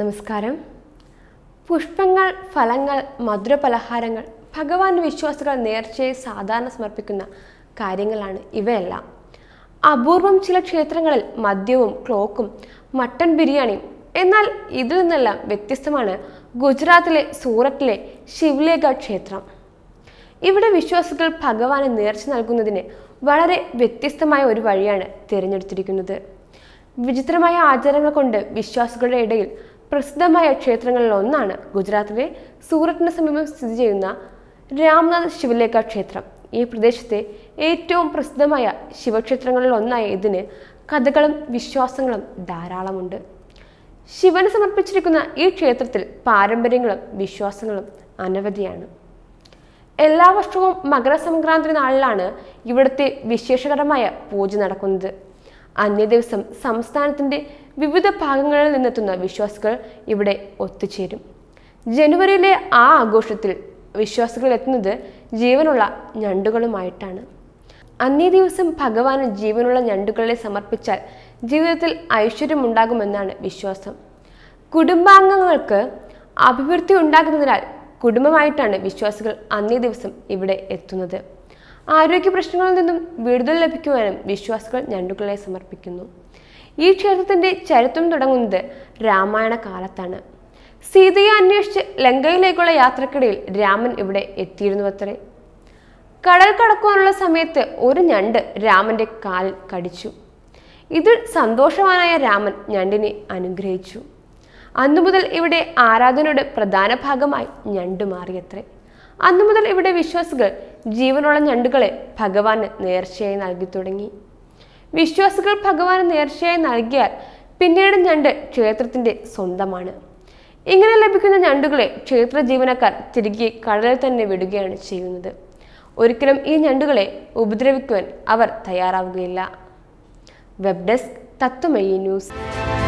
നമസ്കാരം പുഷ്പങ്ങൾ ഫലങ്ങൾ മധുര പലഹാരങ്ങൾ ഭഗവാന്റെ വിശ്വാസികൾ നേർച്ചയെ സാധാരണ സമർപ്പിക്കുന്ന കാര്യങ്ങളാണ് ഇവയെല്ലാം അപൂർവം ചില ക്ഷേത്രങ്ങളിൽ മദ്യവും ക്ലോക്കും മട്ടൺ ബിരിയാണിയും എന്നാൽ ഇതിൽ നിന്നെല്ലാം വ്യത്യസ്തമാണ് ഗുജറാത്തിലെ സൂറത്തിലെ ശിവ്ലേഖ ക്ഷേത്രം ഇവിടെ വിശ്വാസികൾ ഭഗവാന് നേർച്ച നൽകുന്നതിന് വളരെ വ്യത്യസ്തമായ ഒരു വഴിയാണ് തിരഞ്ഞെടുത്തിരിക്കുന്നത് വിചിത്രമായ ആചാരങ്ങൾ കൊണ്ട് വിശ്വാസികളുടെ ഇടയിൽ പ്രസിദ്ധമായ ക്ഷേത്രങ്ങളിൽ ഒന്നാണ് ഗുജറാത്തിലെ സൂറത്തിന് സമീപം സ്ഥിതി ചെയ്യുന്ന രാംനാഥ് ശിവലേഖ ക്ഷേത്രം ഈ പ്രദേശത്തെ ഏറ്റവും പ്രസിദ്ധമായ ശിവക്ഷേത്രങ്ങളിൽ ഒന്നായ ഇതിന് കഥകളും വിശ്വാസങ്ങളും ധാരാളമുണ്ട് ശിവന് സമർപ്പിച്ചിരിക്കുന്ന ഈ ക്ഷേത്രത്തിൽ പാരമ്പര്യങ്ങളും വിശ്വാസങ്ങളും അനവധിയാണ് എല്ലാ വർഷവും മകരസംക്രാന്തി നാളിലാണ് ഇവിടുത്തെ വിശേഷകരമായ പൂജ നടക്കുന്നത് അന്നേ ദിവസം സംസ്ഥാനത്തിൻ്റെ വിവിധ ഭാഗങ്ങളിൽ നിന്നെത്തുന്ന വിശ്വാസികൾ ഇവിടെ ഒത്തുചേരും ജനുവരിയിലെ ആ ആഘോഷത്തിൽ വിശ്വാസികൾ എത്തുന്നത് ജീവനുള്ള ഞണ്ടുകളുമായിട്ടാണ് അന്നേ ദിവസം ഭഗവാൻ ജീവനുള്ള ഞണ്ടുകളെ സമർപ്പിച്ചാൽ ജീവിതത്തിൽ ഐശ്വര്യമുണ്ടാകുമെന്നാണ് വിശ്വാസം കുടുംബാംഗങ്ങൾക്ക് അഭിവൃദ്ധി ഉണ്ടാകുന്നതിനാൽ കുടുംബമായിട്ടാണ് വിശ്വാസികൾ അന്നേ ദിവസം ഇവിടെ എത്തുന്നത് ആരോഗ്യ പ്രശ്നങ്ങളിൽ നിന്നും വിടുതൽ ലഭിക്കുവാനും വിശ്വാസികൾ ഞണ്ടുകളെ സമർപ്പിക്കുന്നു ഈ ക്ഷേത്രത്തിൻ്റെ ചരിത്രം തുടങ്ങുന്നത് രാമായണ കാലത്താണ് സീതയെ അന്വേഷിച്ച് ലങ്കയിലേക്കുള്ള യാത്രക്കിടയിൽ രാമൻ ഇവിടെ എത്തിയിരുന്നു അത്രേ കടൽ കടക്കുവാനുള്ള സമയത്ത് ഒരു ഞണ്ട് രാമന്റെ കാൽ കടിച്ചു ഇതിൽ സന്തോഷവാനായ രാമൻ ഞണ്ടിനെ അനുഗ്രഹിച്ചു അന്നു മുതൽ ഇവിടെ ആരാധനയുടെ പ്രധാന ഭാഗമായി ഞണ്ട് മാറിയത്രേ അന്നു മുതൽ ഇവിടെ വിശ്വാസികൾ ജീവനുള്ള ഞണ്ടുകളെ ഭഗവാന് നേർച്ചയായി നൽകി തുടങ്ങി വിശ്വാസികൾ ഭഗവാന് നേർച്ചയായി നൽകിയാൽ പിന്നീട് ഞണ്ട് ക്ഷേത്രത്തിന്റെ സ്വന്തമാണ് ഇങ്ങനെ ലഭിക്കുന്ന ഞണ്ടുകളെ ക്ഷേത്ര ജീവനക്കാർ തിരികെ കടലിൽ തന്നെ വിടുകയാണ് ചെയ്യുന്നത് ഒരിക്കലും ഈ ഞണ്ടുകളെ ഉപദ്രവിക്കുവാൻ അവർ തയ്യാറാവുകയില്ല വെബ് ഡെസ്ക് തത്വമയി ന്യൂസ്